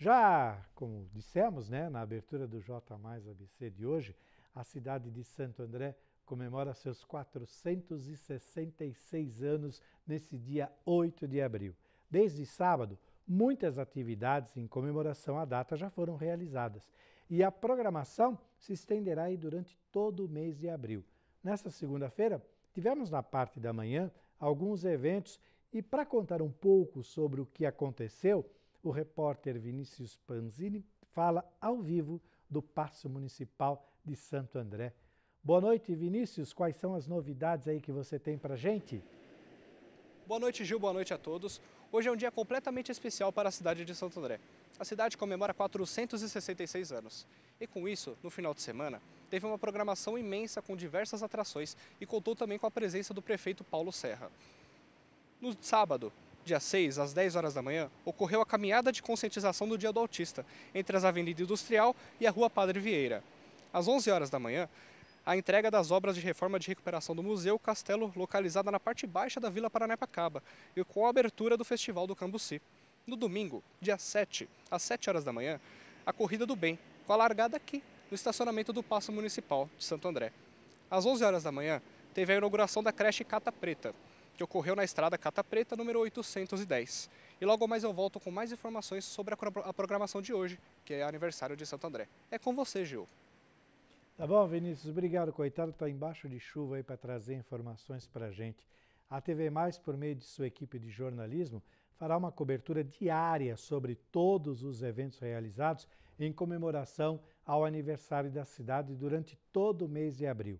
Já, como dissemos né, na abertura do J Mais ABC de hoje, a cidade de Santo André comemora seus 466 anos nesse dia 8 de abril. Desde sábado, muitas atividades em comemoração à data já foram realizadas e a programação se estenderá durante todo o mês de abril. Nessa segunda-feira, tivemos na parte da manhã alguns eventos e para contar um pouco sobre o que aconteceu, o repórter Vinícius Panzini fala ao vivo do Passo Municipal de Santo André. Boa noite, Vinícius. Quais são as novidades aí que você tem para gente? Boa noite, Gil. Boa noite a todos. Hoje é um dia completamente especial para a cidade de Santo André. A cidade comemora 466 anos. E com isso, no final de semana, teve uma programação imensa com diversas atrações e contou também com a presença do prefeito Paulo Serra. No sábado, dia 6, às 10 horas da manhã, ocorreu a caminhada de conscientização do Dia do Autista, entre as Avenida Industrial e a Rua Padre Vieira. Às 11 horas da manhã, a entrega das obras de reforma de recuperação do Museu Castelo, localizada na parte baixa da Vila Paranaipacaba, e com a abertura do Festival do Cambuci. No domingo, dia 7, às 7 horas da manhã, a Corrida do Bem, com a largada aqui, no estacionamento do Paço Municipal de Santo André. Às 11 horas da manhã, teve a inauguração da creche Cata Preta, que ocorreu na estrada Cata Preta, número 810. E logo mais eu volto com mais informações sobre a programação de hoje, que é aniversário de Santo André. É com você, Gil. Tá bom, Vinícius. Obrigado, coitado. Está embaixo de chuva aí para trazer informações para a gente. A TV Mais, por meio de sua equipe de jornalismo, fará uma cobertura diária sobre todos os eventos realizados em comemoração ao aniversário da cidade durante todo o mês de abril.